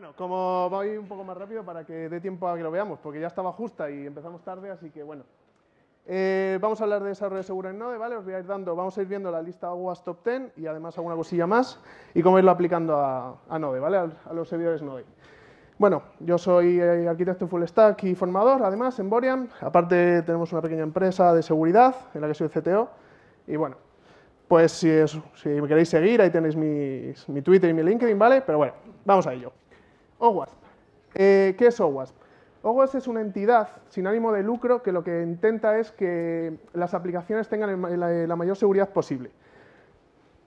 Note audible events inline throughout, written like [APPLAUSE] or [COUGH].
Bueno, como voy un poco más rápido para que dé tiempo a que lo veamos, porque ya estaba justa y empezamos tarde, así que bueno. Eh, vamos a hablar de desarrollo seguro en Node, ¿vale? Os voy a ir dando, vamos a ir viendo la lista OWASP Top 10 y además alguna cosilla más y cómo irlo aplicando a, Node, ¿vale? A, los servidores Node. Bueno, yo soy eh, arquitecto full stack y formador, además, en Borian. Aparte, tenemos una pequeña empresa de seguridad en la que soy CTO. Y bueno, pues si, me queréis seguir, ahí tenéis mi Twitter y mi LinkedIn, ¿vale? Pero bueno, vamos a ello. OWASP. Eh, ¿Qué es OWASP? OWASP es una entidad sin ánimo de lucro que lo que intenta es que las aplicaciones tengan la mayor seguridad posible.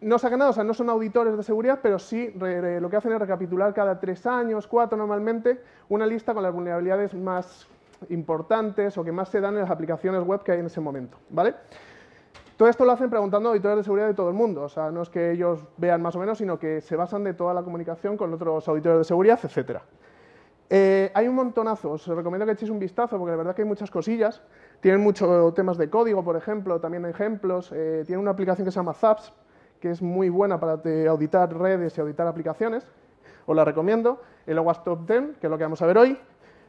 No sacan nada, o sea, no son auditores de seguridad, pero sí lo que hacen es recapitular cada tres años, cuatro normalmente, una lista con las vulnerabilidades más importantes o que más se dan en las aplicaciones web que hay en ese momento, ¿vale? Todo esto lo hacen preguntando a auditores de seguridad de todo el mundo, o sea, no es que ellos vean más o menos, sino que se basan de toda la comunicación con otros auditores de seguridad, etcétera. Eh, hay un montonazo, os recomiendo que echéis un vistazo porque la verdad que hay muchas cosillas. Tienen muchos temas de código, por ejemplo, también ejemplos. Eh, tienen una aplicación que se llama Zaps, que es muy buena para auditar redes y auditar aplicaciones. Os la recomiendo. El OWASP Top 10, que es lo que vamos a ver hoy.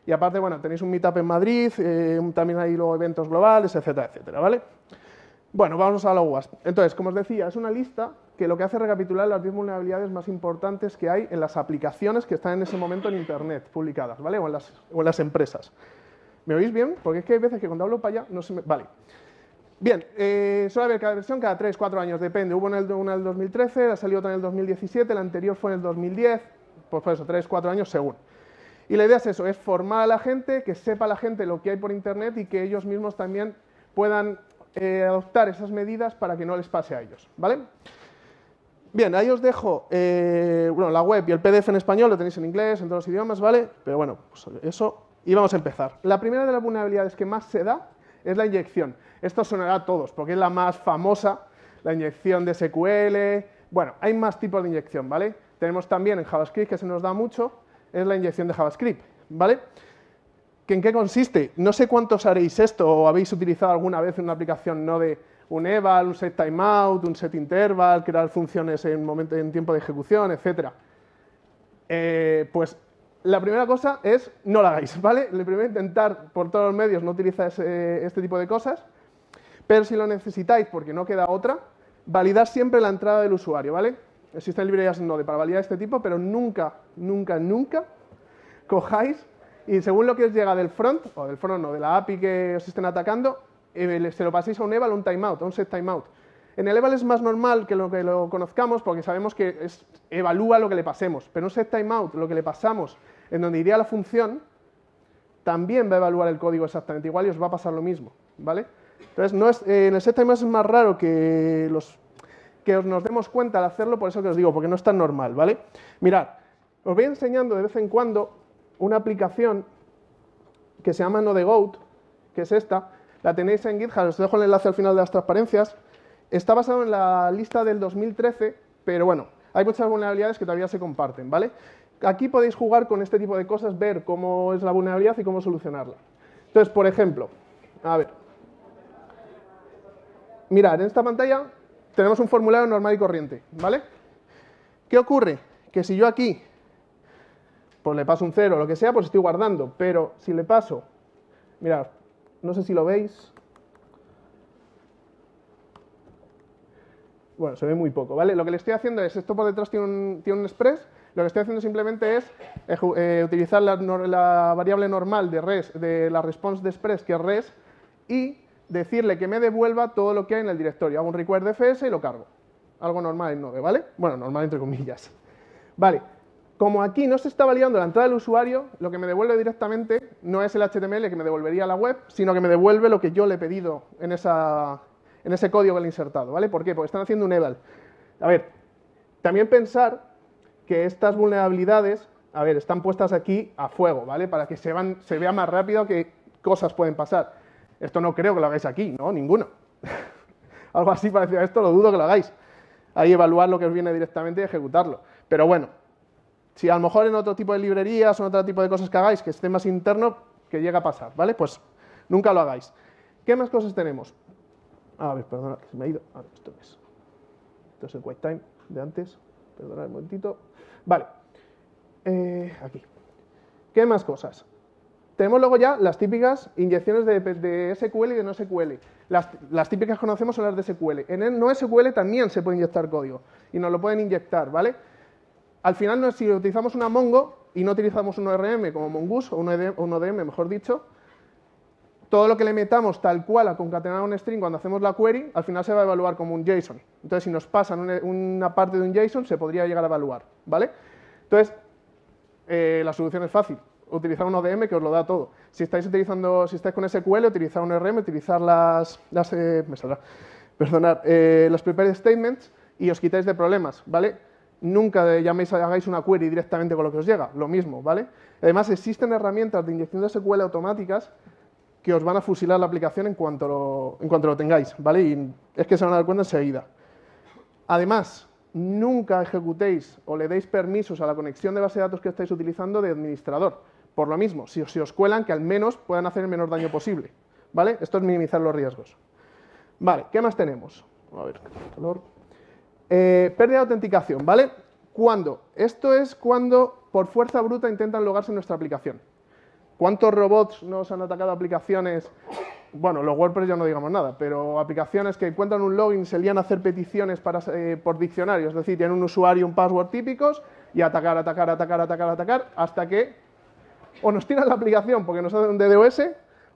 Y aparte, bueno, tenéis un meetup en Madrid, eh, también hay los eventos globales, etcétera, etcétera, ¿vale? Bueno, vamos a la UAS. Entonces, como os decía, es una lista que lo que hace es recapitular las 10 vulnerabilidades más importantes que hay en las aplicaciones que están en ese momento en Internet publicadas, ¿vale? O en las, o las empresas. ¿Me oís bien? Porque es que hay veces que cuando hablo para allá no se me... Vale. Bien, eh, suele haber cada versión cada 3, 4 años, depende. Hubo una en el, 2013, la salió otra en el 2017, la anterior fue en el 2010, pues por eso, 3, 4 años según. Y la idea es eso, es formar a la gente, que sepa la gente lo que hay por Internet y que ellos mismos también puedan eh, adoptar esas medidas para que no les pase a ellos, ¿vale? Bien, ahí os dejo eh, bueno, la web y el PDF en español, lo tenéis en inglés, en todos los idiomas, ¿vale? Pero bueno, pues eso y vamos a empezar. La primera de las vulnerabilidades que más se da es la inyección. Esto sonará a todos porque es la más famosa, la inyección de SQL. Bueno, hay más tipos de inyección, ¿vale? Tenemos también en JavaScript, que se nos da mucho, es la inyección de JavaScript, ¿vale? ¿En qué consiste? No sé cuántos haréis esto o habéis utilizado alguna vez en una aplicación no de un eval, un set timeout, un set interval, crear funciones en, momento, en tiempo de ejecución, etc. Eh, pues la primera cosa es no la hagáis, [LAUGHS] ¿vale? Lo primero intentar por todos los medios no utilizar este tipo de cosas, pero si lo necesitáis porque no queda otra, validar siempre la entrada del usuario, ¿vale? Existen librerías Node para validar este tipo, pero nunca, nunca, nunca cojáis y según lo que os llega del front, o del front o de la API que os estén atacando, eh, se lo paséis a un eval, un timeout, a un set timeout. En el eval es más normal que lo que lo conozcamos porque sabemos que evalúa lo que le pasemos, pero un set timeout, lo que le pasamos, en donde iría la función, también va a evaluar el código exactamente igual y os va a pasar lo mismo, ¿vale? Entonces, no es, eh, en el set timeout es más raro que, los, que nos demos cuenta al hacerlo, por eso que os digo, porque no es tan normal, ¿vale? Mirad, os voy enseñando de vez en cuando una aplicación que se llama NodeGoat, que es esta, la tenéis en GitHub, os dejo el enlace al final de las transparencias. Está basado en la lista del 2013, pero bueno, hay muchas vulnerabilidades que todavía se comparten, ¿vale? Aquí podéis jugar con este tipo de cosas, ver cómo es la vulnerabilidad y cómo solucionarla. Entonces, por ejemplo, a ver. Mirad, en esta pantalla tenemos un formulario normal y corriente, ¿vale? ¿Qué ocurre? Que si yo aquí pues le paso un 0, lo que sea, pues estoy guardando. Pero si le paso, mirad, no sé si lo veis. Bueno, se ve muy poco, ¿vale? Lo que le estoy haciendo es, esto por detrás tiene un, express, lo que estoy haciendo simplemente es eh, utilizar la, variable normal de res, de la response de express, que es res, y decirle que me devuelva todo lo que hay en el directorio. Hago un require FS y lo cargo. Algo normal en 9, ¿vale? Bueno, normal entre comillas. Vale, como aquí no se está validando la entrada del usuario, lo que me devuelve directamente no es el HTML que me devolvería la web, sino que me devuelve lo que yo le he pedido en, ese código que le he insertado. ¿vale? ¿Por qué? Porque están haciendo un eval. A ver, también pensar que estas vulnerabilidades, a ver, están puestas aquí a fuego, ¿vale? Para que se, van, se vea más rápido que cosas pueden pasar. Esto no creo que lo hagáis aquí, ¿no? Ninguno. [LAUGHS] Algo así parecido a esto, lo dudo que lo hagáis. Ahí evaluar lo que os viene directamente y ejecutarlo. Pero bueno, si a lo mejor en otro tipo de librerías o en otro tipo de cosas que hagáis que esté más interno, que llega a pasar, ¿vale? Pues nunca lo hagáis. ¿Qué más cosas tenemos? A ver, perdona, se me ha ido. A ver, esto es. Esto es el time de antes. Perdona, un momentito. Vale. Eh, aquí. ¿Qué más cosas? Tenemos luego ya las típicas inyecciones de, SQL y de no SQL. Las, las, típicas que conocemos son las de SQL. En el no SQL también se puede inyectar código y nos lo pueden inyectar, ¿vale? Al final, si utilizamos una Mongo y no utilizamos un ORM como Mongoose o un ODM, e mejor dicho, todo lo que le metamos tal cual a concatenar un string cuando hacemos la query, al final se va a evaluar como un JSON. Entonces, si nos pasan una parte de un JSON, se podría llegar a evaluar, ¿vale? Entonces, eh, la solución es fácil. Utilizar un ODM que os lo da todo. Si estáis utilizando, si estáis con SQL, utilizar un ORM, utilizar las, las eh, me saldrá, eh, prepared statements y os quitáis de problemas, ¿vale? nunca llaméis, hagáis una query directamente con lo que os llega, lo mismo, ¿vale? Además, existen herramientas de inyección de SQL automáticas que os van a fusilar la aplicación en cuanto lo, tengáis, ¿vale? Y es que se van a dar cuenta enseguida. Además, nunca ejecutéis o le deis permisos a la conexión de base de datos que estáis utilizando de administrador. Por lo mismo, si, os cuelan, que al menos puedan hacer el menor daño posible, ¿vale? Esto es minimizar los riesgos. Vale, ¿qué más tenemos? A ver, eh, pérdida de autenticación, ¿vale? ¿Cuándo? Esto es cuando por fuerza bruta intentan logarse en nuestra aplicación. ¿Cuántos robots nos han atacado aplicaciones? Bueno, los WordPress ya no digamos nada, pero aplicaciones que encuentran un login se lían a hacer peticiones para, eh, por diccionarios, es decir, tienen un usuario un password típicos y atacar, atacar, atacar, atacar, atacar, hasta que o nos tiran la aplicación porque nos hacen un DDoS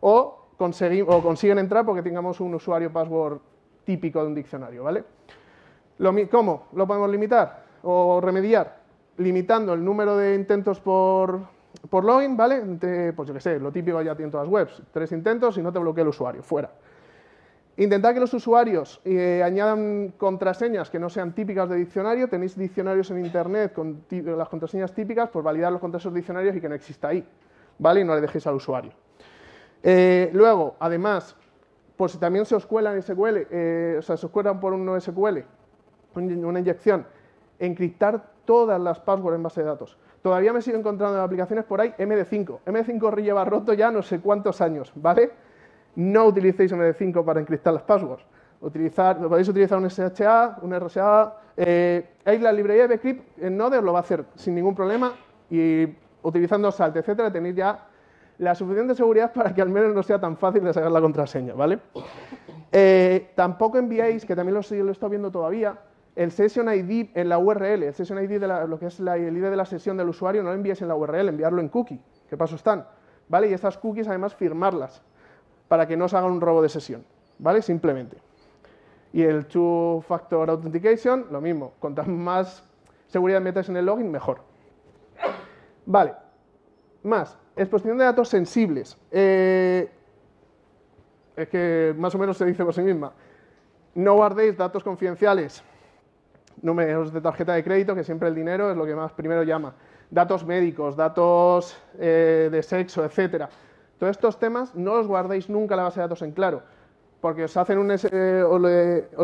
o, o consiguen entrar porque tengamos un usuario password típico de un diccionario, ¿vale? ¿Cómo lo podemos limitar o remediar? Limitando el número de intentos por, por login, ¿vale? pues yo qué sé, lo típico ya tiene todas las webs, tres intentos y no te bloquea el usuario, fuera. Intentad que los usuarios eh, añadan contraseñas que no sean típicas de diccionario. Tenéis diccionarios en internet con las contraseñas típicas, pues validar los de diccionarios y que no exista ahí, ¿vale? Y no le dejéis al usuario. Eh, luego, además, pues también se os cuelan SQL, eh, o sea, se os cuelan por un SQL, una inyección, encriptar todas las passwords en base de datos. Todavía me sigo encontrando en aplicaciones por ahí MD5. MD5 lleva roto ya no sé cuántos años, ¿vale? No utilicéis MD5 para encriptar las passwords. Utilizar, podéis utilizar un SHA, un RSA. hay eh, la librería de Bcrypt en Node, lo va a hacer sin ningún problema y utilizando Salt, etcétera, tenéis ya la suficiente seguridad para que al menos no sea tan fácil de sacar la contraseña, ¿vale? Eh, tampoco enviáis, que también lo, lo estoy viendo todavía, el Session ID en la URL, el Session ID de lo que es el ID de la sesión del usuario, no lo envíes en la URL, enviarlo en cookie. ¿Qué pasos están? ¿Vale? Y estas cookies además firmarlas para que no os hagan un robo de sesión, ¿vale? Simplemente. Y el Two Factor Authentication, lo mismo, cuanta más seguridad metas en el login, mejor. Vale, más, exposición de datos sensibles. Eh, es que más o menos se dice por sí misma. No guardéis datos confidenciales números de tarjeta de crédito, que siempre el dinero es lo que más primero llama, datos médicos, datos eh, de sexo, etcétera. Todos estos temas no los guardéis nunca la base de datos en claro, porque os hacen un, eh,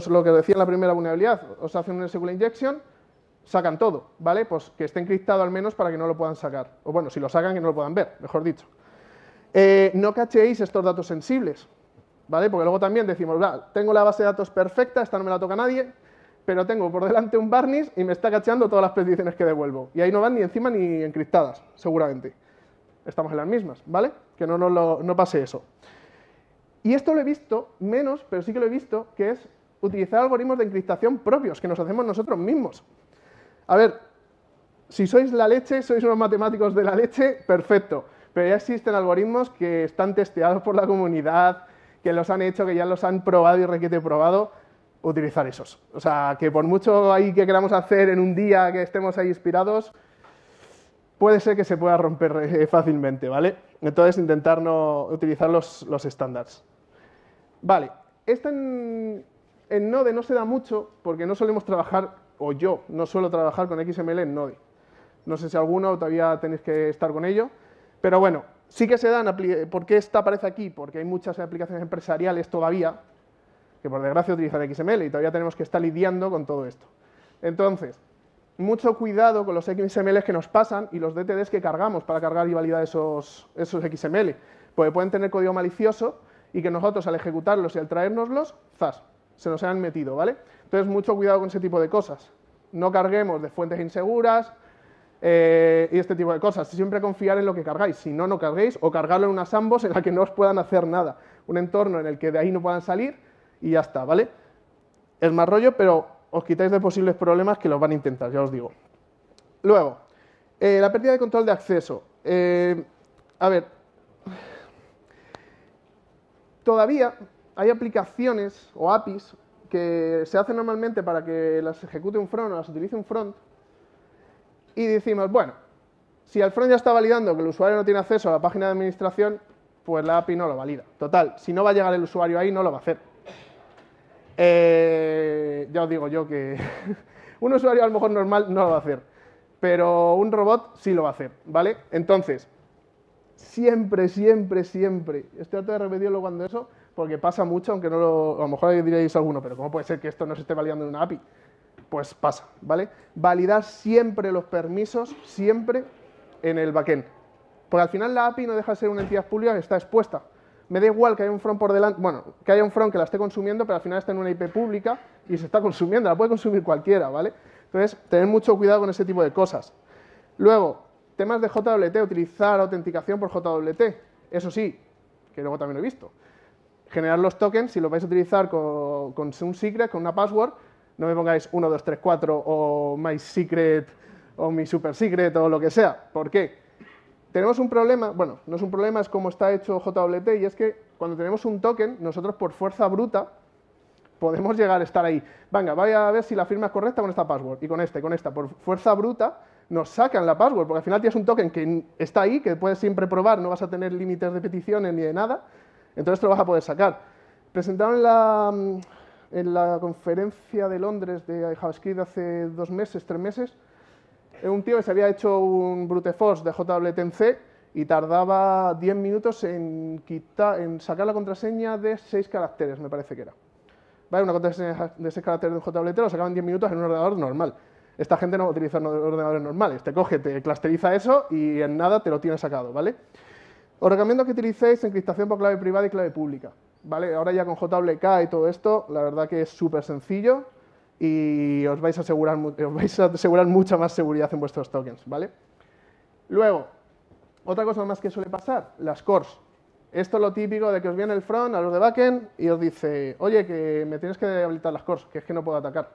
lo que decía en la primera vulnerabilidad, os hacen un SQL injection, sacan todo, ¿vale? Pues que esté encriptado al menos para que no lo puedan sacar. O bueno, si lo sacan, que no lo puedan ver, mejor dicho. Eh, no cachéis estos datos sensibles, ¿vale? Porque luego también decimos, tengo la base de datos perfecta, esta no me la toca nadie, pero tengo por delante un barniz y me está cacheando todas las peticiones que devuelvo. Y ahí no van ni encima ni encriptadas, seguramente. Estamos en las mismas, ¿vale? Que no, no, no pase eso. Y esto lo he visto, menos, pero sí que lo he visto, que es utilizar algoritmos de encriptación propios, que nos hacemos nosotros mismos. A ver, si sois la leche, sois unos matemáticos de la leche, perfecto. Pero ya existen algoritmos que están testeados por la comunidad, que los han hecho, que ya los han probado y requete probado utilizar esos. O sea, que por mucho ahí que queramos hacer en un día que estemos ahí inspirados, puede ser que se pueda romper eh, fácilmente, ¿vale? Entonces intentar no utilizar los, estándares. Vale, esta en, en, Node no se da mucho porque no solemos trabajar, o yo no suelo trabajar con XML en Node. No sé si alguno todavía tenéis que estar con ello, pero bueno, sí que se dan, ¿por qué esta aparece aquí? Porque hay muchas aplicaciones empresariales todavía que por desgracia utilizan XML y todavía tenemos que estar lidiando con todo esto. Entonces, mucho cuidado con los XML que nos pasan y los DTDs que cargamos para cargar y validar esos, esos XML, porque pueden tener código malicioso y que nosotros al ejecutarlos y al traérnoslos, zas, se nos han metido, ¿vale? Entonces, mucho cuidado con ese tipo de cosas. No carguemos de fuentes inseguras eh, y este tipo de cosas. Siempre confiar en lo que cargáis. Si no, no carguéis o cargarlo en unas ambos en la que no os puedan hacer nada. Un entorno en el que de ahí no puedan salir y ya está, ¿vale? Es más rollo, pero os quitáis de posibles problemas que los van a intentar, ya os digo. Luego, eh, la pérdida de control de acceso. Eh, a ver, todavía hay aplicaciones o APIs que se hacen normalmente para que las ejecute un front o las utilice un front y decimos, bueno, si el front ya está validando que el usuario no tiene acceso a la página de administración, pues la API no lo valida. Total, si no va a llegar el usuario ahí, no lo va a hacer. Eh, ya os digo yo que [LAUGHS] un usuario a lo mejor normal no lo va a hacer, pero un robot sí lo va a hacer, ¿vale? Entonces, siempre, siempre, siempre, estoy harto de repetirlo cuando eso, porque pasa mucho, aunque no lo, a lo mejor diréis alguno, pero ¿cómo puede ser que esto no se esté validando en una API? Pues pasa, ¿vale? Validar siempre los permisos, siempre en el backend. Porque al final la API no deja ser una entidad pública está expuesta, me da igual que haya un front por delante, bueno, que haya un front que la esté consumiendo, pero al final está en una IP pública y se está consumiendo, la puede consumir cualquiera, ¿vale? Entonces, tener mucho cuidado con ese tipo de cosas. Luego, temas de JWT, utilizar autenticación por JWT, eso sí, que luego también lo he visto. Generar los tokens, si los vais a utilizar con, con un secret, con una password, no me pongáis 1, 2, 3, 4 o my secret o mi super secret o lo que sea. ¿Por qué? tenemos un problema, bueno, no es un problema, es como está hecho JWT, y es que cuando tenemos un token, nosotros por fuerza bruta podemos llegar a estar ahí. Venga, vaya a ver si la firma es correcta con esta password, y con esta, y con esta. Por fuerza bruta nos sacan la password, porque al final tienes un token que está ahí, que puedes siempre probar, no vas a tener límites de peticiones ni de nada, entonces te lo vas a poder sacar. Presentaron mm, en la conferencia de Londres de JavaScript hace dos meses, tres meses, un tío que se había hecho un brute force de C y tardaba 10 minutos en, sacar la contraseña de 6 caracteres, me parece que era. ¿Vale? Una contraseña de 6 caracteres de un JWT lo sacaban 10 minutos en un ordenador normal. Esta gente no utiliza ordenadores normales. Te coge, te clusteriza eso y en nada te lo tiene sacado, ¿vale? Os recomiendo que utilicéis encriptación por clave privada y clave pública, ¿vale? Ahora ya con JWK y todo esto, la verdad que es súper sencillo y os vais a asegurar, os vais a asegurar mucha más seguridad en vuestros tokens, ¿vale? Luego, otra cosa más que suele pasar, las cores. Esto es lo típico de que os viene el front a los de backend y os dice, oye, que me tienes que habilitar las cores, que es que no puedo atacar.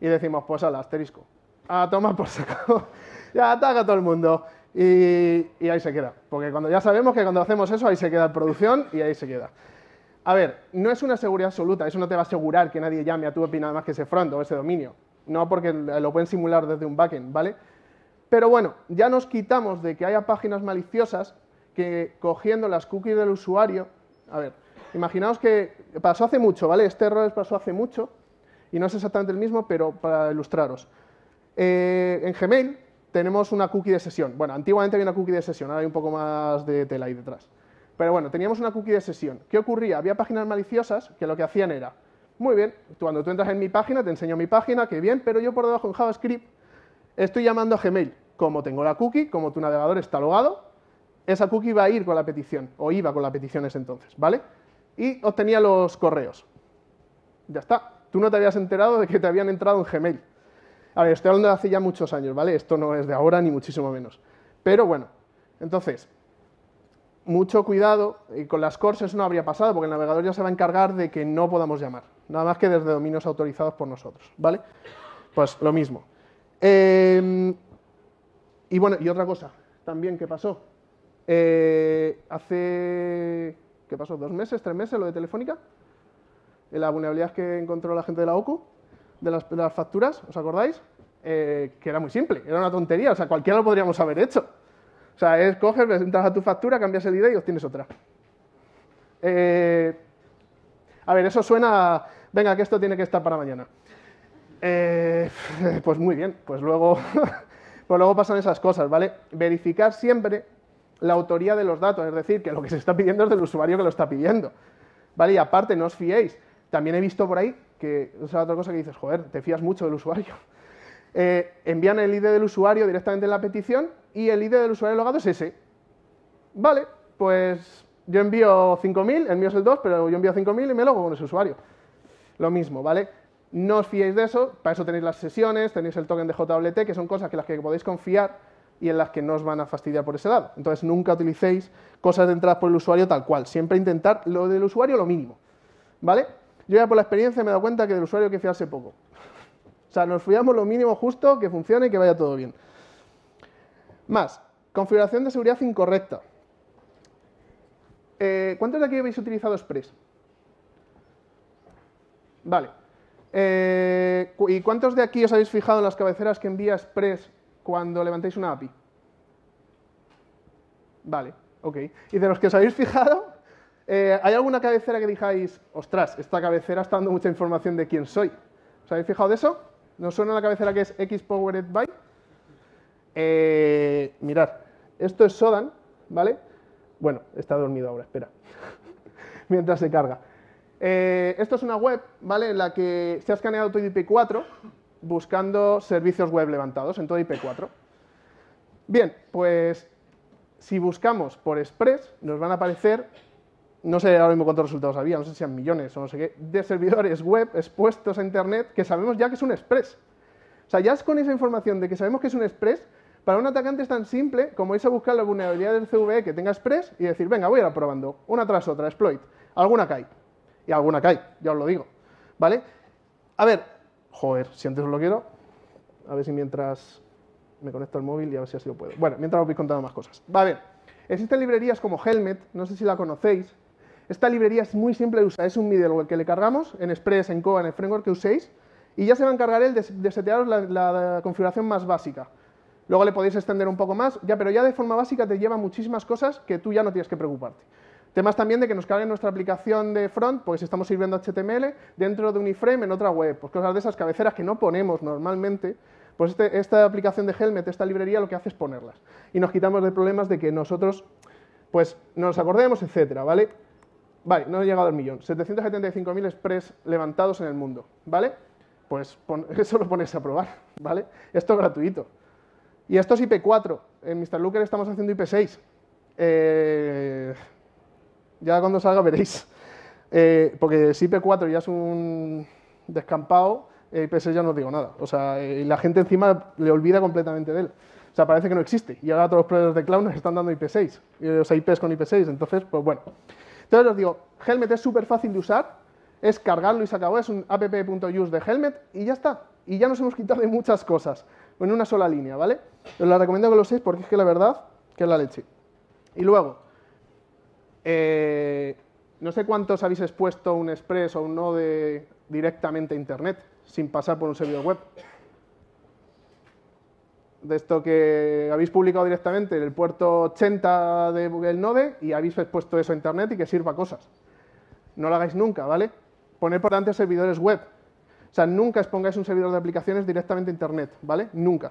Y decimos, pues al asterisco, a tomar por saco, [LAUGHS] ya ataca todo el mundo. Y, ahí se queda, porque cuando ya sabemos que cuando hacemos eso, ahí se queda producción y ahí se queda. A ver, no es una seguridad absoluta, eso no te va a asegurar que nadie llame a tu API nada más que ese front o ese dominio. No, porque lo pueden simular desde un backend, ¿vale? Pero bueno, ya nos quitamos de que haya páginas maliciosas que cogiendo las cookies del usuario... A ver, imaginaos que pasó hace mucho, ¿vale? Este error pasó hace mucho y no es exactamente el mismo, pero para ilustraros. Eh, en Gmail tenemos una cookie de sesión. Bueno, antiguamente había una cookie de sesión, ahora hay un poco más de tela ahí detrás. Pero bueno, teníamos una cookie de sesión. ¿Qué ocurría? Había páginas maliciosas que lo que hacían era, muy bien, cuando tú entras en mi página, te enseño mi página, qué bien, pero yo por debajo en JavaScript estoy llamando a Gmail. Como tengo la cookie, como tu navegador está logado, esa cookie va a ir con la petición, o iba con la petición ese entonces, ¿vale? Y obtenía los correos. Ya está. Tú no te habías enterado de que te habían entrado en Gmail. A ver, estoy hablando de hace ya muchos años, ¿vale? Esto no es de ahora, ni muchísimo menos. Pero bueno, entonces, mucho cuidado, y con las corses no habría pasado, porque el navegador ya se va a encargar de que no podamos llamar, nada más que desde dominios autorizados por nosotros, ¿vale? Pues lo mismo. Eh, y bueno, y otra cosa también que pasó. Eh, hace, ¿qué pasó? ¿Dos meses, tres meses lo de Telefónica? La vulnerabilidad que encontró la gente de la OCU, de las, facturas, ¿os acordáis? Eh, que era muy simple, era una tontería, o sea, cualquiera lo podríamos haber hecho. O sea, es coges, entras a tu factura, cambias el ID y obtienes otra. Eh, a ver, eso suena, venga, que esto tiene que estar para mañana. Eh, [LAUGHS] pues muy bien, pues luego, [LAUGHS] pues luego pasan esas cosas, ¿vale? Verificar siempre la autoría de los datos, es decir, que lo que se está pidiendo es del usuario que lo está pidiendo, ¿vale? Y aparte, no os fiéis. También he visto por ahí que, o sea, otra cosa que dices, joder, te fías mucho del usuario. Eh, envían el ID del usuario directamente en la petición y el ID del usuario logado es ese. Vale, pues yo envío 5.000, el mío es el 2, pero yo envío 5.000 y me logo con ese usuario. Lo mismo, ¿vale? No os fiéis de eso, para eso tenéis las sesiones, tenéis el token de JWT, que son cosas en las que podéis confiar y en las que no os van a fastidiar por ese lado. Entonces nunca utilicéis cosas de entrada por el usuario tal cual, siempre intentar lo del usuario lo mínimo, ¿vale? Yo ya por la experiencia me he dado cuenta que del usuario hay que fiarse poco. O sea, nos fiamos lo mínimo justo, que funcione y que vaya todo bien. Más, configuración de seguridad incorrecta. Eh, ¿Cuántos de aquí habéis utilizado Express? Vale. Eh, ¿Y cuántos de aquí os habéis fijado en las cabeceras que envía Express cuando levantáis una API? Vale, ok. ¿Y de los que os habéis fijado, eh, hay alguna cabecera que dijáis, ostras, esta cabecera está dando mucha información de quién soy? ¿Os habéis fijado de eso? ¿Nos suena la cabecera que es X Powered by? mirar eh, mirad, esto es Sodan, ¿vale? Bueno, está dormido ahora, espera. [LAUGHS] Mientras se carga. Eh, esto es una web, ¿vale? En la que se ha escaneado todo IP4 buscando servicios web levantados en todo IP4. Bien, pues si buscamos por Express, nos van a aparecer no sé ahora mismo cuántos resultados había, no sé si eran millones o no sé qué, de servidores web expuestos a Internet que sabemos ya que es un Express. O sea, ya es con esa información de que sabemos que es un Express, para un atacante es tan simple como irse a buscar la vulnerabilidad del CVE que tenga Express y decir, venga, voy a ir probando, una tras otra, exploit, alguna cae. Y alguna cae, ya os lo digo. ¿Vale? A ver, joder, si antes os lo quiero, a ver si mientras me conecto al móvil y a ver si así lo puedo. Bueno, mientras os voy contando más cosas. Va a ver, existen librerías como Helmet, no sé si la conocéis, esta librería es muy simple de usar, es un middleware que le cargamos en Express, en Coa, en el framework que uséis, y ya se va a encargar él de, setearos la, configuración más básica. Luego le podéis extender un poco más, ya, pero ya de forma básica te lleva muchísimas cosas que tú ya no tienes que preocuparte. Temas también de que nos cargue nuestra aplicación de front, porque si estamos sirviendo HTML, dentro de un iframe en otra web, pues cosas de esas cabeceras que no ponemos normalmente, pues este, esta aplicación de Helmet, esta librería, lo que hace es ponerlas. Y nos quitamos de problemas de que nosotros, pues, nos acordemos, etcétera, ¿vale? Vale, no he llegado al millón. 775.000 express levantados en el mundo, ¿vale? Pues [LAUGHS] eso lo pones a probar, ¿vale? Esto es gratuito. Y esto es IP4. En Mr. Looker estamos haciendo IP6. Eh, ya cuando salga veréis. Eh, porque si IP4 ya es un descampado, eh, IP6 ya no os digo nada. O sea, la gente encima le olvida completamente de él. O sea, parece que no existe. Y ahora todos los proveedores de cloud están dando IP6. o sea, IPs con IP6. Entonces, pues bueno. Entonces os digo, Helmet es súper fácil de usar, es cargarlo y se acabó, es un app.use de Helmet y ya está. Y ya nos hemos quitado de muchas cosas, en una sola línea, ¿vale? Os la recomiendo que lo seáis porque es que la verdad que es la leche. Y luego, eh, no sé cuántos habéis expuesto un Express o un Node directamente a Internet, sin pasar por un servidor web de esto que habéis publicado directamente en el puerto 80 de Google Node y habéis expuesto eso a internet y que sirva cosas. No lo hagáis nunca, ¿vale? Poner por delante servidores web. O sea, nunca expongáis un servidor de aplicaciones directamente a internet, ¿vale? Nunca.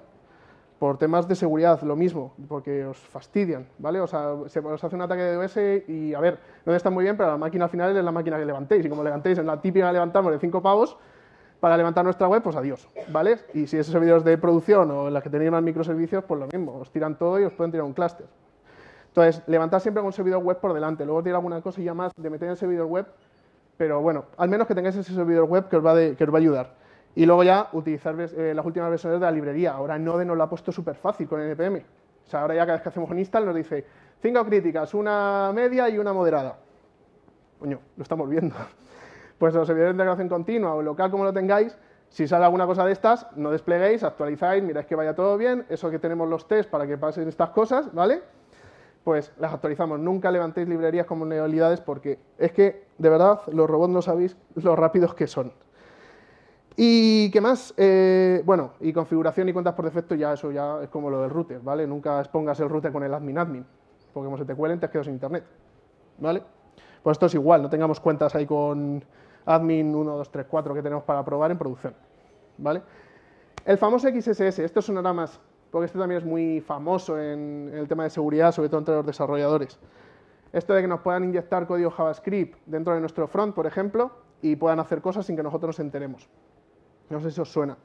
Por temas de seguridad, lo mismo, porque os fastidian, ¿vale? O sea, se os hace un ataque de DOS y, a ver, no está muy bien, pero la máquina al final es la máquina que levantéis. Y como levantéis en la típica levantamos de cinco pavos, para levantar nuestra web, pues adiós, ¿vale? Y si es servidores de producción o las que tenéis más microservicios, pues lo mismo, os tiran todo y os pueden tirar un clúster. Entonces, levantar siempre un servidor web por delante, luego os diré alguna ya más de meter en el servidor web, pero bueno, al menos que tengáis ese servidor web que os va, a ayudar. Y luego ya utilizar eh, las últimas versiones de la librería. Ahora Node nos lo ha puesto súper fácil con NPM. O sea, ahora ya cada vez que hacemos un install nos dice cinco críticas, una media y una moderada. Coño, lo estamos viendo pues los servidores de integración continua o local como lo tengáis, si sale alguna cosa de estas, no despleguéis, actualizáis, miráis que vaya todo bien, eso que tenemos los tests para que pasen estas cosas, ¿vale? Pues las actualizamos, nunca levantéis librerías como neolidades porque es que, de verdad, los robots no sabéis lo rápidos que son. ¿Y qué más? Eh, bueno, y configuración y cuentas por defecto, ya eso ya es como lo del router, ¿vale? Nunca expongas el router con el admin admin, porque como se te cuelen te sin internet, ¿vale? Pues esto es igual, no tengamos cuentas ahí con, admin 1, 2, 3, 4 que tenemos para probar en producción. ¿vale? El famoso XSS, esto sonará más, porque esto también es muy famoso en, el tema de seguridad, sobre todo entre los desarrolladores. Esto de que nos puedan inyectar código JavaScript dentro de nuestro front, por ejemplo, y puedan hacer cosas sin que nosotros nos enteremos. No sé si os suena.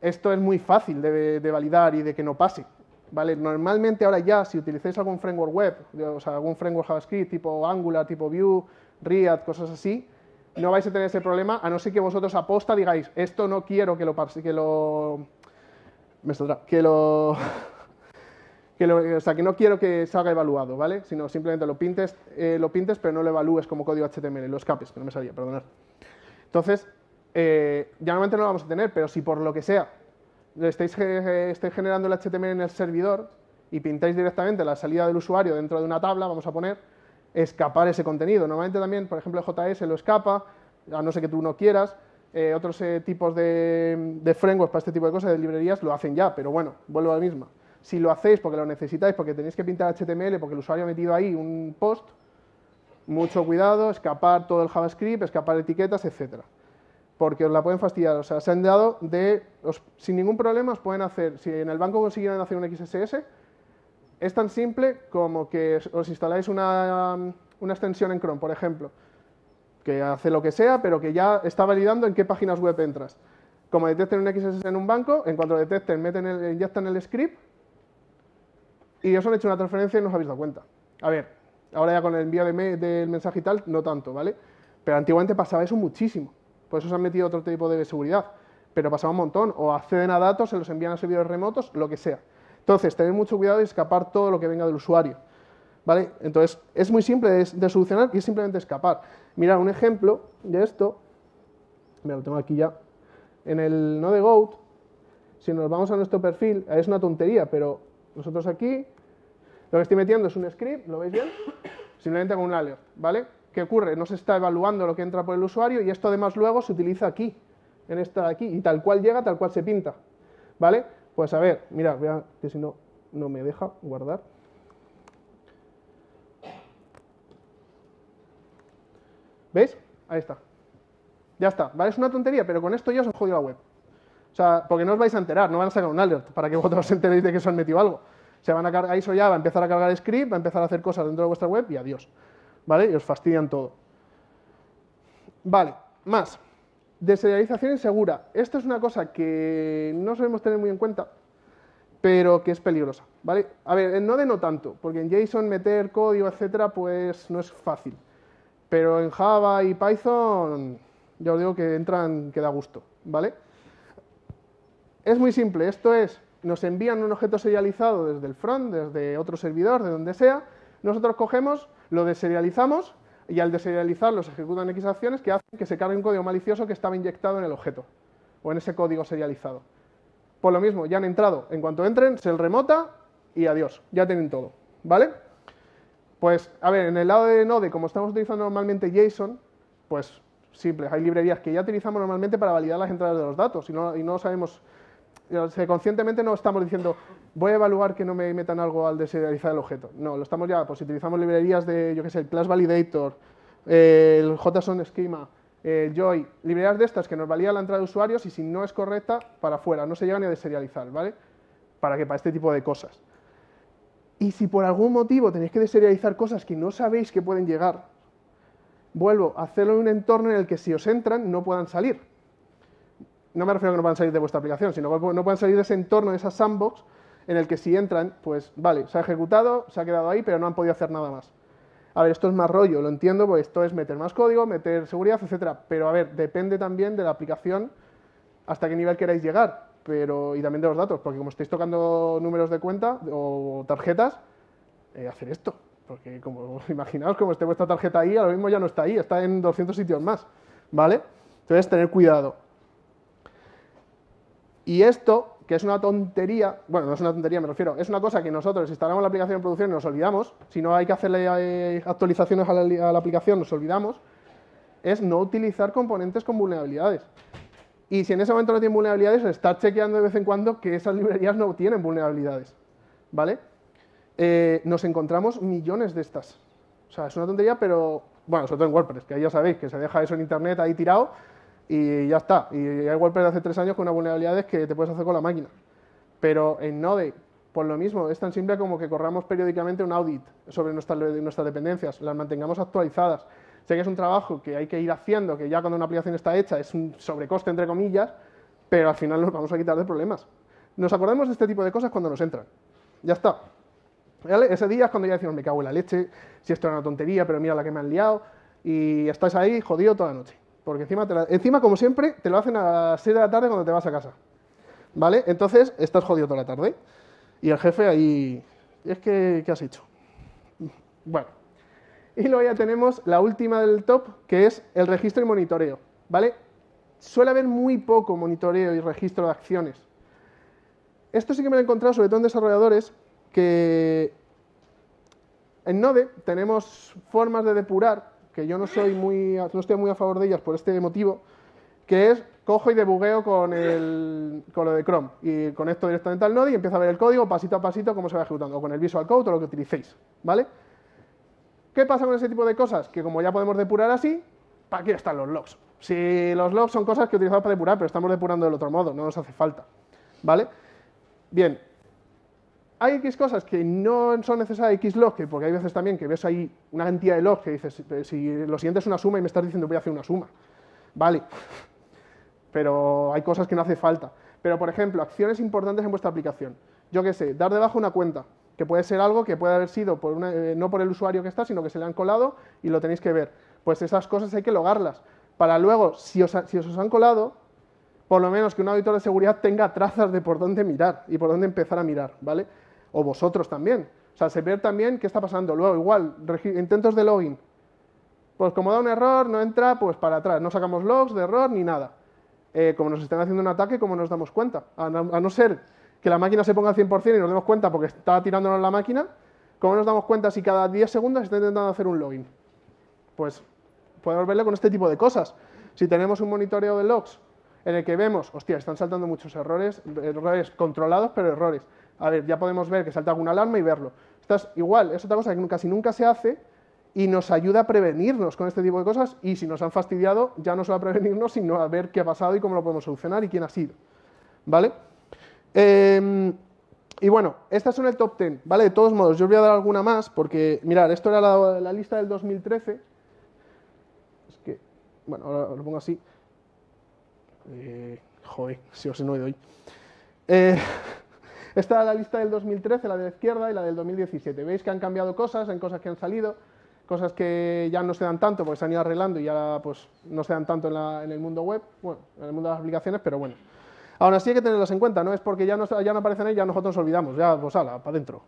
Esto es muy fácil de, validar y de que no pase. ¿vale? Normalmente ahora ya, si utilizáis algún framework web, o sea, algún framework JavaScript tipo Angular, tipo Vue, React, cosas así, no vais a tener ese problema, a no ser que vosotros aposta digáis, esto no quiero que lo... Que lo que lo, [LAUGHS] que lo, o sea, que no quiero que salga evaluado, ¿vale? Sino simplemente lo pintes, eh, lo pintes, pero no lo evalúes como código HTML, lo escapes, que no me salía, perdonad. Entonces, eh, ya normalmente no lo vamos a tener, pero si por lo que sea estáis, estáis generando el HTML en el servidor y pintáis directamente la salida del usuario dentro de una tabla, vamos a poner, escapar ese contenido. Normalmente también, por ejemplo, JS lo escapa, a no ser que tú no quieras. Eh, otros eh, tipos de, de, frameworks para este tipo de cosas, de librerías, lo hacen ya, pero bueno, vuelvo a la misma. Si lo hacéis porque lo necesitáis, porque tenéis que pintar HTML, porque el usuario ha metido ahí un post, mucho cuidado, escapar todo el JavaScript, escapar etiquetas, etc. porque os la pueden fastidiar. O sea, se han dado de, sin ningún problema, os pueden hacer, si en el banco consiguieran hacer un XSS, es tan simple como que os instaláis um, una, extensión en Chrome, por ejemplo, que hace lo que sea, pero que ya está validando en qué páginas web entras. Como detecten un XSS en un banco, en cuanto detecten, meten el, inyectan el script y os han hecho una transferencia y no os habéis dado cuenta. A ver, ahora ya con el envío de del mensaje y tal, no tanto, ¿vale? Pero antiguamente pasaba eso muchísimo. Por eso se han metido otro tipo de seguridad. Pero pasaba un montón. O acceden a datos, se los envían a servidores remotos, lo que sea. Entonces, tener mucho cuidado de escapar todo lo que venga del usuario. ¿Vale? Entonces, es muy simple de, solucionar y es simplemente escapar. Mirad, un ejemplo de esto, me lo tengo aquí ya, en el no si nos vamos a nuestro perfil, es una tontería, pero nosotros aquí, lo que estoy metiendo es un script, ¿lo veis bien? Simplemente con un alert, ¿vale? ¿Qué ocurre? No se está evaluando lo que entra por el usuario y esto además luego se utiliza aquí, en esta de aquí, y tal cual llega, tal cual se pinta, ¿vale? Pues a ver, mira, vea que si no, no me deja guardar. ¿Veis? Ahí está. Ya está, ¿vale? Es una tontería, pero con esto ya os he jodido la web. O sea, porque no os vais a enterar, no van a sacar un alert para que [LAUGHS] vosotros os enteréis de que se han metido algo. Se van a cargar, eso ya va a empezar a cargar script, va a empezar a hacer cosas dentro de vuestra web y adiós. ¿Vale? Y os fastidian todo. Vale, más. Deserialización insegura. Esto es una cosa que no sabemos tener muy en cuenta, pero que es peligrosa, ¿vale? A ver, en Node no tanto, porque en JSON meter código, etcétera, pues no es fácil. Pero en Java y Python, ya os digo que entran que da gusto, ¿vale? Es muy simple, esto es, nos envían un objeto serializado desde el front, desde otro servidor, de donde sea, nosotros cogemos, lo deserializamos y al deserializarlos, los ejecutan X acciones que hacen que se cargue un código malicioso que estaba inyectado en el objeto o en ese código serializado. Por lo mismo, ya han entrado. En cuanto entren, se remota y adiós. Ya tienen todo. ¿Vale? Pues, a ver, en el lado de Node, como estamos utilizando normalmente JSON, pues simple. Hay librerías que ya utilizamos normalmente para validar las entradas de los datos y no sabemos conscientemente no estamos diciendo voy a evaluar que no me metan algo al deserializar el objeto. No, lo estamos ya, pues utilizamos librerías de, yo qué sé, el Class Validator, eh, el JSON Schema, eh, el Joy, librerías de estas que nos valía la entrada de usuarios y si no es correcta, para afuera, no se llega ni a deserializar, ¿vale? Para que para este tipo de cosas. Y si por algún motivo tenéis que deserializar cosas que no sabéis que pueden llegar, vuelvo, a hacerlo en un entorno en el que si os entran no puedan salir no me refiero a que no puedan salir de vuestra aplicación, sino que no puedan salir de ese entorno, de esa sandbox, en el que si entran, pues vale, se ha ejecutado, se ha quedado ahí, pero no han podido hacer nada más. A ver, esto es más rollo, lo entiendo, porque esto es meter más código, meter seguridad, etcétera. Pero a ver, depende también de la aplicación hasta qué nivel queráis llegar, pero y también de los datos, porque como estáis tocando números de cuenta o tarjetas, eh, hacer esto, porque como [LAUGHS] imaginaos como esté vuestra tarjeta ahí, ahora mismo ya no está ahí, está en 200 sitios más, ¿vale? Entonces tener cuidado. Y esto, que es una tontería, bueno, no es una tontería, me refiero, es una cosa que nosotros instalamos la aplicación en producción y nos olvidamos, si no hay que hacerle eh, actualizaciones a la, aplicación, nos olvidamos, es no utilizar componentes con vulnerabilidades. Y si en ese momento no tienen vulnerabilidades, estar chequeando de vez en cuando que esas librerías no tienen vulnerabilidades, ¿vale? Eh, nos encontramos millones de estas. O sea, es una tontería, pero bueno, sobre todo en WordPress, que ya sabéis que se deja eso en internet ahí tirado y ya está. Y hay WordPress de hace tres años con unas vulnerabilidades que te puedes hacer con la máquina. Pero en Node, por lo mismo, es tan simple como que corramos periódicamente un audit sobre nuestras, dependencias, las mantengamos actualizadas. Sé que es un trabajo que hay que ir haciendo, que ya cuando una aplicación está hecha es un sobrecoste, entre comillas, pero al final nos vamos a quitar de problemas. Nos acordamos de este tipo de cosas cuando nos entran. Ya está. Ese día es cuando ya decimos, me cago en la leche, si esto era una tontería, pero mira la que me han liado, y estás ahí jodido toda la noche. Porque encima, encima, como siempre, te lo hacen a las 6 de la tarde cuando te vas a casa. ¿Vale? Entonces, estás jodido toda la tarde. Y el jefe ahí, es que, ¿qué has hecho? Bueno. Y luego ya tenemos la última del top, que es el registro y monitoreo. ¿Vale? Suele haber muy poco monitoreo y registro de acciones. Esto sí que me lo he encontrado, sobre todo en desarrolladores, que en Node tenemos formas de depurar que yo no soy muy, no estoy muy a favor de ellas por este motivo, que es cojo y debugueo con, el, con lo de Chrome y conecto directamente al node y empiezo a ver el código pasito a pasito cómo se va ejecutando, o con el Visual Code o lo que utilicéis, ¿vale? ¿Qué pasa con ese tipo de cosas? Que como ya podemos depurar así, ¿para qué están los logs? Si los logs son cosas que utilizamos para depurar, pero estamos depurando del otro modo, no nos hace falta, ¿vale? Bien, hay X cosas que no son necesarias X log, porque hay veces también que ves ahí una cantidad de logs que dices, si lo siguiente es una suma y me estás diciendo voy a hacer una suma. Vale, pero hay cosas que no hace falta. Pero, por ejemplo, acciones importantes en vuestra aplicación. Yo qué sé, dar debajo una cuenta, que puede ser algo que puede haber sido eh, no por el usuario que está, sino que se le han colado y lo tenéis que ver. Pues esas cosas hay que logarlas, para luego, si os, os han colado, por lo menos que un auditor de seguridad tenga trazas de por dónde mirar y por dónde empezar a mirar, ¿vale? o vosotros también. O sea, se ve también qué está pasando. Luego, igual, intentos de login. Pues como da un error, no entra, pues para atrás. No sacamos logs de error ni nada. Eh, como nos están haciendo un ataque, ¿cómo nos damos cuenta? A no, ser que la máquina se ponga al 100% y nos demos cuenta porque está tirándonos la máquina, ¿cómo nos damos cuenta si cada 10 segundos está intentando hacer un login? Pues podemos verlo con este tipo de cosas. Si tenemos un monitoreo de logs en el que vemos, hostia, están saltando muchos errores, errores controlados, pero errores a ver, ya podemos ver que salta alguna alarma y verlo. igual, es otra cosa que casi nunca se hace y nos ayuda a prevenirnos con este tipo de cosas y si nos han fastidiado ya no solo a prevenirnos, sino a ver qué ha pasado y cómo lo podemos solucionar y quién ha sido. ¿Vale? Em, y bueno, estas son el top 10, ¿vale? De todos modos, yo os voy a dar alguna más porque, mirad, esto era la, lista del 2013. Es que, bueno, ahora lo pongo así. Eh, joder, si os no hoy. Eh, esta es la lista del 2013, la de la izquierda y la del 2017. Veis que han cambiado cosas, en cosas que han salido, cosas que ya no se dan tanto porque se han ido arreglando y ya pues, no se dan tanto en, el mundo web, bueno, en el mundo de las aplicaciones, pero bueno. Aún así hay que tenerlas en cuenta, no es porque ya no, ya no aparecen ahí, ya nosotros nos olvidamos, ya pues ala, para adentro.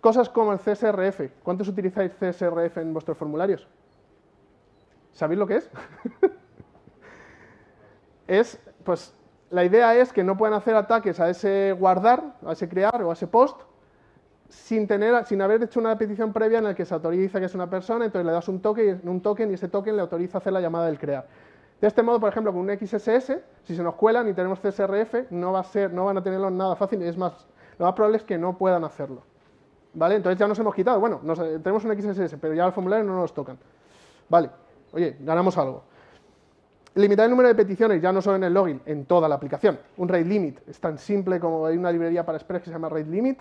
Cosas como el CSRF. ¿Cuántos utilizáis CSRF en vuestros formularios? ¿Sabéis lo que es? [LAUGHS] es, pues, la idea es que no puedan hacer ataques a ese guardar, a ese crear o a ese post sin, tener, sin haber hecho una petición previa en la que se autoriza que es una persona, entonces le das un token, un token y ese token le autoriza a hacer la llamada del crear. De este modo, por ejemplo, con un XSS, si se nos cuelan y tenemos CSRF, no, va a ser, no van a tenerlo nada fácil, es más, lo más probable es que no puedan hacerlo. ¿Vale? Entonces ya nos hemos quitado, bueno, nos, tenemos un XSS, pero ya el formulario no nos tocan. Vale, oye, ganamos algo. Limitar el número de peticiones ya no solo en el login, en toda la aplicación. Un rate limit es tan simple como hay una librería para Express que se llama rate limit,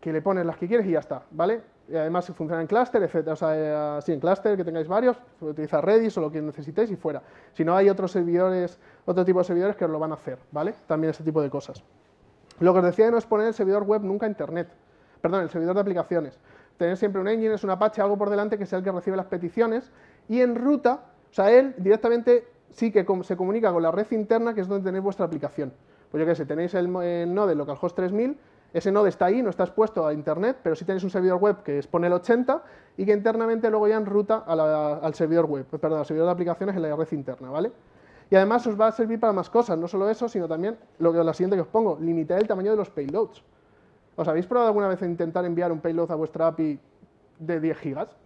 que le pones las que quieres y ya está, ¿vale? Y además si funciona en cluster, etcétera, o sea, eh, si en cluster que tengáis varios, utiliza Redis o lo que necesitéis y fuera. Si no hay otros servidores, otro tipo de servidores que os lo van a hacer, ¿vale? También ese tipo de cosas. Lo que os decía no es poner el servidor web nunca a internet, perdón, el servidor de aplicaciones. Tener siempre un engine, es un Apache, algo por delante que sea el que recibe las peticiones y en ruta o sea, él directamente sí que se comunica con la red interna, que es donde tenéis vuestra aplicación. Pues yo qué sé, tenéis el, el node localhost 3000, ese node está ahí, no está expuesto a internet, pero sí tenéis un servidor web que expone el 80 y que internamente luego ya enruta ruta al servidor web, pues, perdón, al servidor de aplicaciones en la red interna, ¿vale? Y además os va a servir para más cosas, no solo eso, sino también lo que la siguiente que os pongo, limitar el tamaño de los payloads. ¿Os habéis probado alguna vez intentar enviar un payload a vuestra API de 10 gigas?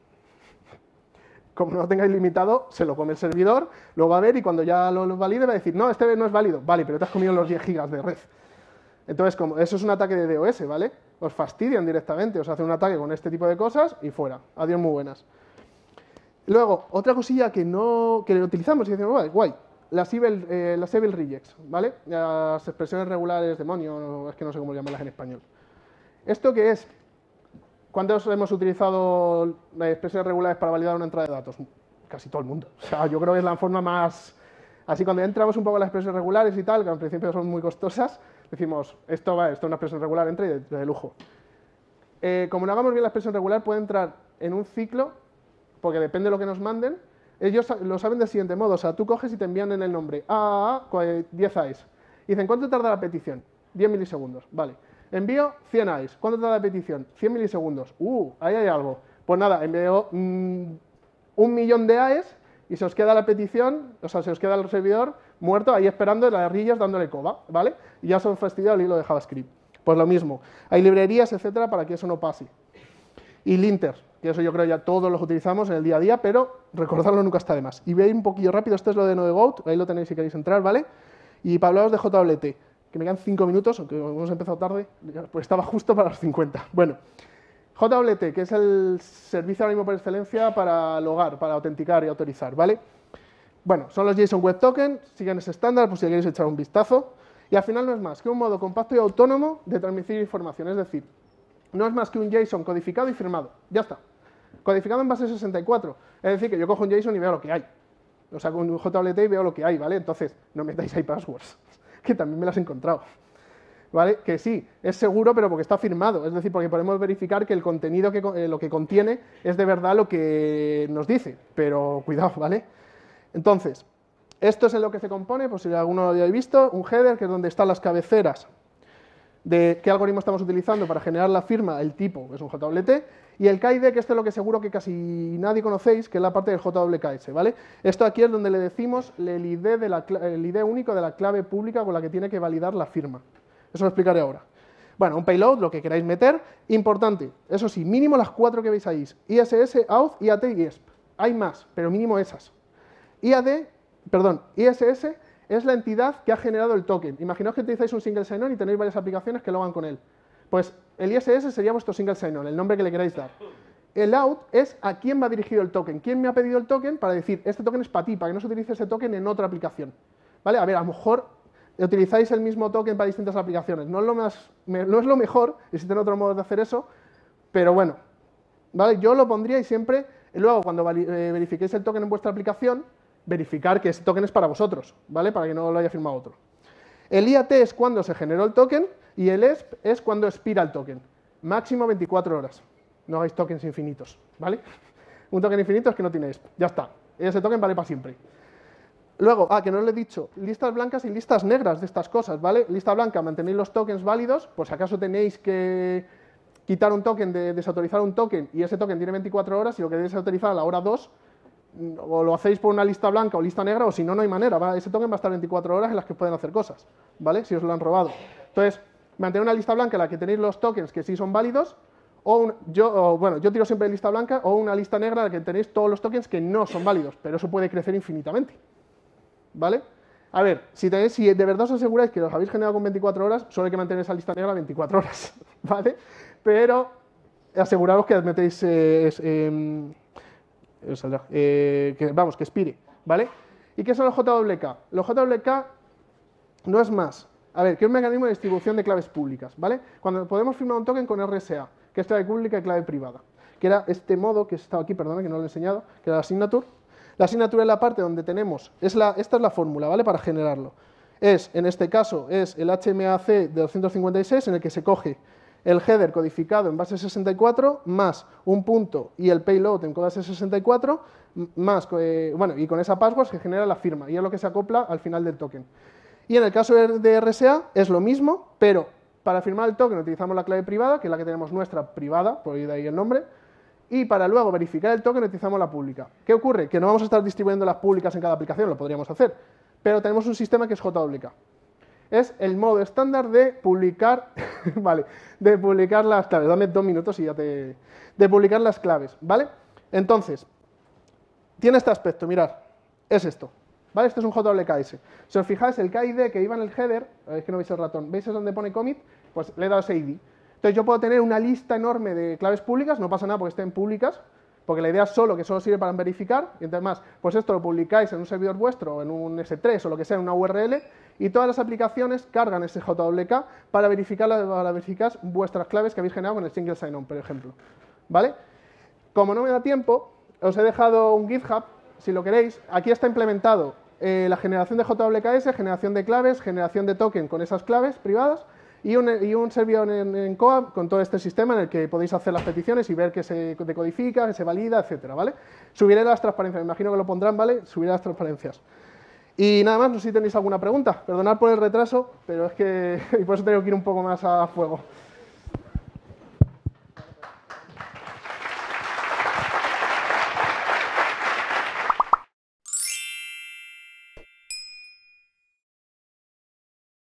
como no lo tengáis limitado, se lo come el servidor, lo va a ver y cuando ya lo, valide va a decir, no, este no es válido. Vale, pero te has comido los 10 gigas de red. Entonces, como eso es un ataque de DOS, ¿vale? Os fastidian directamente, os hace un ataque con este tipo de cosas y fuera. Adiós, muy buenas. Luego, otra cosilla que no que utilizamos y decimos, vale, guay, las evil, eh, las evil rejects, ¿vale? Las expresiones regulares, demonio, es que no sé cómo llamarlas en español. ¿Esto qué es? ¿Cuántos hemos utilizado las expresiones regulares para validar una entrada de datos? Casi todo el mundo. O sea, yo creo que es la forma más... Así cuando entramos un poco en las expresiones regulares y tal, que al principio son muy costosas, decimos, esto va, esto es una expresión regular, entra y de, lujo. como no hagamos bien la expresión regular, puede entrar en un ciclo, porque depende de lo que nos manden. Ellos lo saben de siguiente modo, o sea, tú coges y te envían en el nombre, A, 10 A's. Y dicen, ¿cuánto tarda la petición? 10 milisegundos, vale. Envío 100 AEs. ¿Cuánto tarda la petición? 100 milisegundos. Uh, ahí hay algo. Pues nada, envío mm, un millón de AES y se os queda la petición, o sea, se os queda el servidor muerto ahí esperando en las rillas dándole coba, ¿vale? Y ya son os fastidiado el hilo de JavaScript. Pues lo mismo. Hay librerías, etcétera, para que eso no pase. Y Linter, que eso yo creo ya todos los utilizamos en el día a día, pero recordarlo nunca está de más. Y veis un poquillo rápido, esto es lo de NodeGoat, ahí lo tenéis si queréis entrar, ¿vale? Y para hablaros de JWT, que me quedan cinco minutos, aunque hemos empezado tarde, pues estaba justo para los 50. Bueno, JWT, que es el servicio ahora mismo por excelencia para logar, para autenticar y autorizar, ¿vale? Bueno, son los JSON Web Token, siguen ese estándar, pues si queréis echar un vistazo. Y al final no es más que un modo compacto y autónomo de transmitir información, es decir, no es más que un JSON codificado y firmado, ya está. Codificado en base 64, es decir, que yo cojo un JSON y veo lo que hay. Lo saco un JWT y veo lo que hay, ¿vale? Entonces, no metáis ahí passwords que también me las he encontrado. ¿Vale? Que sí, es seguro, pero porque está firmado. Es decir, porque podemos verificar que el contenido, que, eh, lo que contiene, es de verdad lo que nos dice. Pero cuidado, ¿vale? Entonces, esto es en lo que se compone, por si alguno lo había visto, un header que es donde están las cabeceras de qué algoritmo estamos utilizando para generar la firma, el tipo, que es un JWT, y el KID, que este es lo que seguro que casi nadie conocéis, que es la parte del JWKS, ¿vale? Esto aquí es donde le decimos el ID, de el ID único de la clave pública con la que tiene que validar la firma. Eso lo explicaré ahora. Bueno, un payload, lo que queráis meter, importante, eso sí, mínimo las cuatro que veis ahí, ISS, AUTH, IAT y ESP. Hay más, pero mínimo esas. IAD, perdón, ISS, es la entidad que ha generado el token. Imaginaos que utilizáis un single sign-on y tenéis varias aplicaciones que lo hagan con él. Pues el ISS sería vuestro single sign-on, el nombre que le queráis dar. El out es a quién va dirigido el token, quién me ha pedido el token para decir, este token es para ti, para que no se utilice ese token en otra aplicación. ¿Vale? A ver, a lo mejor utilizáis el mismo token para distintas aplicaciones. No es lo, más, no es lo mejor, existen otros modos de hacer eso, pero bueno. ¿Vale? Yo lo pondría y siempre, luego cuando eh, verifiquéis el token en vuestra aplicación, verificar que ese token es para vosotros, ¿vale? Para que no lo haya firmado otro. El IAT es cuando se generó el token y el ESP es cuando expira el token. Máximo 24 horas. No hagáis tokens infinitos, ¿vale? Un token infinito es que no tiene ESP. Ya está. Ese token vale para siempre. Luego, ah, que no os lo he dicho, listas blancas y listas negras de estas cosas, ¿vale? Lista blanca, mantenéis los tokens válidos, pues acaso tenéis que quitar un token, de, desautorizar un token y ese token tiene 24 horas y lo queréis desautorizar a la hora 2, o lo hacéis por una lista blanca o lista negra, o si no, no hay manera. Ese token va a estar 24 horas en las que pueden hacer cosas, ¿vale? Si os lo han robado. Entonces, mantener una lista blanca en la que tenéis los tokens que sí son válidos, o un, yo, bueno, yo tiro siempre lista blanca, o una lista negra en la que tenéis todos los tokens que no son válidos, pero eso puede crecer infinitamente, ¿vale? A ver, si, de verdad os aseguráis que los habéis generado con 24 horas, solo hay que mantener esa lista negra 24 horas, [LAUGHS] ¿vale? Pero aseguraros que metéis... Eh, em, eh, eh, que, vamos, que expire, ¿vale? ¿Y qué es los JWK? Los JWK no es más, a ver, que es un mecanismo de distribución de claves públicas, ¿vale? Cuando podemos firmar un token con RSA, que es clave pública y clave privada, que era este modo que estaba aquí, perdona que no lo he enseñado, que era la signature. La asignatura es la parte donde tenemos, es la, esta es la fórmula, ¿vale? Para generarlo. Es, en este caso, es el HMAC de 256, en el que se coge el header codificado en base 64 más un punto y el payload en base 64 más, eh, bueno, y con esa password se genera la firma y es lo que se acopla al final del token. Y en el caso de RSA es lo mismo, pero para firmar el token utilizamos la clave privada, que es la que tenemos nuestra privada, por de ahí el nombre, y para luego verificar el token utilizamos la pública. ¿Qué ocurre? Que no vamos a estar distribuyendo las públicas en cada aplicación, lo podríamos hacer, pero tenemos un sistema que es JWK es el modo estándar de publicar, [LAUGHS] vale, de publicar las claves. Dame dos minutos y ya te... De publicar las claves, ¿vale? Entonces, tiene este aspecto, mirad, es esto, ¿vale? Este es un JWKS. Si os fijáis, el KID que iba en el header, es que no veis el ratón, ¿veis es donde pone commit? Pues le he dado ese ID. Entonces yo puedo tener una lista enorme de claves públicas, no pasa nada porque estén públicas, porque la idea es solo que solo sirve para verificar, y además, pues esto lo publicáis en un servidor vuestro, en un S3 o lo que sea, en una URL, y todas las aplicaciones cargan ese JWK para verificar, para verificar vuestras claves que habéis generado con el single sign-on, por ejemplo. ¿Vale? Como no me da tiempo, os he dejado un GitHub, si lo queréis. Aquí está implementado eh, la generación de JWKS, generación de claves, generación de token con esas claves privadas y un, y un servidor en, en CoAP con todo este sistema en el que podéis hacer las peticiones y ver que se decodifica, que se valida, etcétera, ¿vale? Subiré las transparencias, imagino que lo pondrán, ¿vale? Subiré las transparencias. Y nada más, no sé si tenéis alguna pregunta. Perdonad por el retraso, pero es que. [LAUGHS] y por eso tengo que ir un poco más a fuego.